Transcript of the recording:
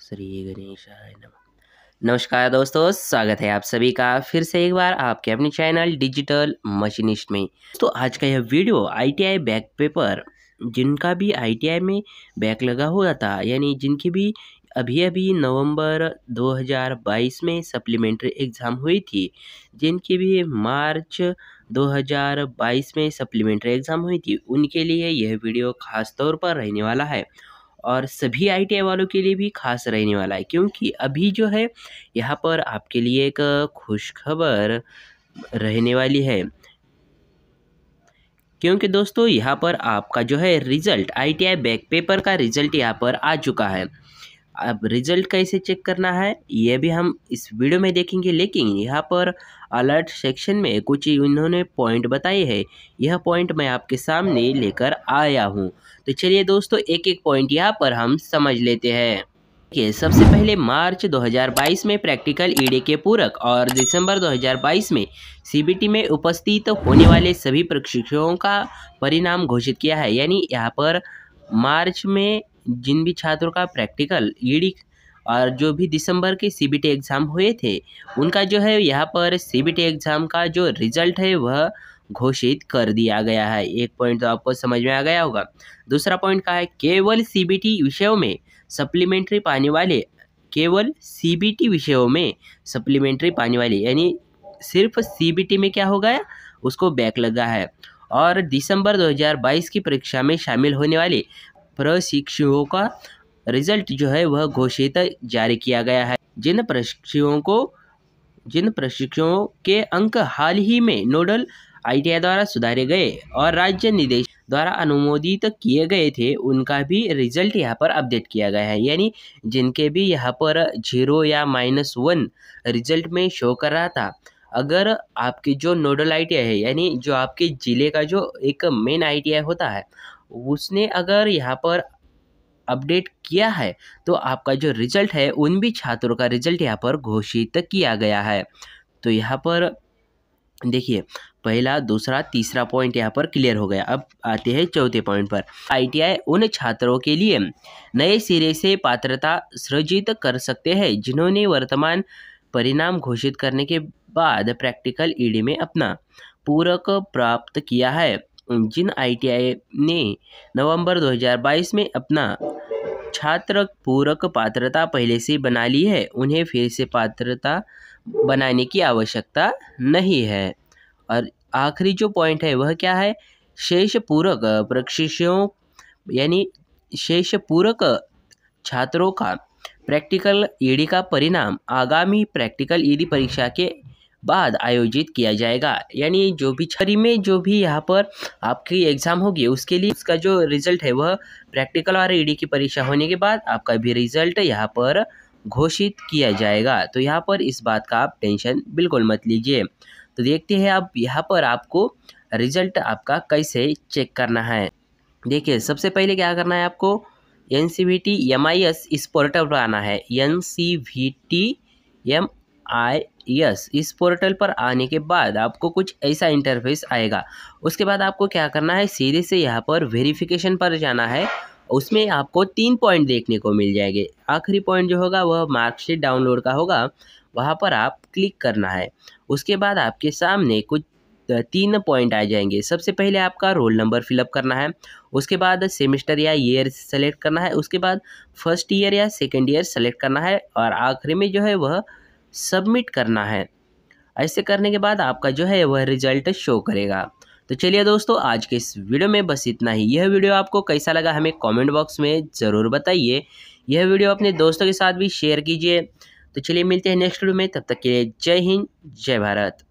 श्री गणेशाय नमस्कार दोस्तों स्वागत है आप सभी का फिर से एक बार आपके अपने चैनल डिजिटल मशीनिस्ट में तो आज का यह वीडियो आईटीआई बैक पेपर जिनका भी आईटीआई में बैक लगा हुआ था यानी जिनकी भी अभी अभी नवंबर 2022 में सप्लीमेंट्री एग्ज़ाम हुई थी जिनकी भी मार्च 2022 में सप्लीमेंट्री एग्ज़ाम हुई थी उनके लिए यह वीडियो खास तौर पर रहने वाला है और सभी आई वालों के लिए भी खास रहने वाला है क्योंकि अभी जो है यहाँ पर आपके लिए एक खुशखबर रहने वाली है क्योंकि दोस्तों यहाँ पर आपका जो है रिज़ल्ट आईटीआई बैक पेपर का रिज़ल्ट यहाँ पर आ चुका है अब रिजल्ट कैसे चेक करना है ये भी हम इस वीडियो में देखेंगे लेकिन यहाँ पर अलर्ट सेक्शन में कुछ इन्होंने पॉइंट बताए हैं यह पॉइंट मैं आपके सामने लेकर आया हूँ तो चलिए दोस्तों एक एक पॉइंट यहाँ पर हम समझ लेते हैं देखिए सबसे पहले मार्च 2022 में प्रैक्टिकल ईडी के पूरक और दिसंबर 2022 में सीबीटी में उपस्थित होने वाले सभी प्रशिक्षकों का परिणाम घोषित किया है यानी यहाँ पर मार्च में जिन भी छात्रों का प्रैक्टिकल ईडी e और जो भी दिसंबर के सी एग्ज़ाम हुए थे उनका जो है यहाँ पर सी एग्ज़ाम का जो रिज़ल्ट है वह घोषित कर दिया गया है एक पॉइंट तो आपको समझ में आ गया होगा दूसरा पॉइंट का है केवल सी विषयों में सप्लीमेंट्री पाने वाले केवल सी विषयों में सप्लीमेंट्री पाने वाले यानी सिर्फ सी में क्या हो गया उसको बैक लगा है और दिसंबर 2022 की परीक्षा में शामिल होने वाले प्रशिक्षुओं का रिजल्ट जो है वह घोषित जारी किया गया है जिन प्रशिक्षुओं को जिन प्रशिक्षुओं के अंक हाल ही में नोडल आईटीआई द्वारा सुधारे गए और राज्य निदेश द्वारा अनुमोदित किए गए थे उनका भी रिजल्ट यहाँ पर अपडेट किया गया है यानी जिनके भी यहाँ पर जीरो या माइनस वन रिजल्ट में शो कर रहा था अगर आपके जो नोडल आईटीआई है यानी जो आपके ज़िले का जो एक मेन आईटीआई होता है उसने अगर यहाँ पर अपडेट किया है तो आपका जो रिजल्ट है उन भी छात्रों का रिजल्ट यहाँ पर घोषित किया गया है तो यहाँ पर देखिए पहला दूसरा तीसरा पॉइंट यहाँ पर क्लियर हो गया अब आते हैं चौथे पॉइंट पर आईटीआई उन छात्रों के लिए नए सिरे से पात्रता सृजित कर सकते हैं जिन्होंने वर्तमान परिणाम घोषित करने के बाद प्रैक्टिकल ईडी में अपना पूरक प्राप्त किया है जिन आईटीआई ने नवंबर 2022 में अपना छात्र पूरक पात्रता पहले से बना ली है उन्हें फिर से पात्रता बनाने की आवश्यकता नहीं है और आखिरी जो पॉइंट है वह क्या है शेष पूरक प्रशिक्षियों यानी शेष पूरक छात्रों का प्रैक्टिकल ईडी का परिणाम आगामी प्रैक्टिकल ईडी परीक्षा के बाद आयोजित किया जाएगा यानी जो भी छरी में जो भी यहाँ पर आपकी एग्ज़ाम होगी उसके लिए उसका जो रिज़ल्ट है वह प्रैक्टिकल और ईडी e की परीक्षा होने के बाद आपका भी रिज़ल्ट यहाँ पर घोषित किया जाएगा तो यहाँ पर इस बात का आप टेंशन बिल्कुल मत लीजिए तो देखते हैं आप यहाँ पर आपको रिज़ल्ट आपका कैसे चेक करना है देखिए सबसे पहले क्या करना है आपको N C V T M I S इस पोर्टल पर आना है N C V T M I S इस पोर्टल पर आने के बाद आपको कुछ ऐसा इंटरफेस आएगा उसके बाद आपको क्या करना है सीधे से यहाँ पर वेरिफिकेशन पर जाना है उसमें आपको तीन पॉइंट देखने को मिल जाएंगे आखिरी पॉइंट जो होगा वह मार्कशीट डाउनलोड का होगा वहाँ पर आप क्लिक करना है उसके बाद आपके सामने कुछ तीन पॉइंट आ जाएंगे सबसे पहले आपका रोल नंबर फिलअप करना है उसके बाद सेमेस्टर या ईयर सेलेक्ट करना है उसके बाद फर्स्ट ईयर या सेकेंड ईयर सेलेक्ट करना है और आखिरी में जो है वह सबमिट करना है ऐसे करने के बाद आपका जो है वह रिजल्ट शो करेगा तो चलिए दोस्तों आज के इस वीडियो में बस इतना ही यह वीडियो आपको कैसा लगा हमें कमेंट बॉक्स में ज़रूर बताइए यह वीडियो अपने दोस्तों के साथ भी शेयर कीजिए तो चलिए मिलते हैं नेक्स्ट वीडियो में तब तक के लिए जय हिंद जय भारत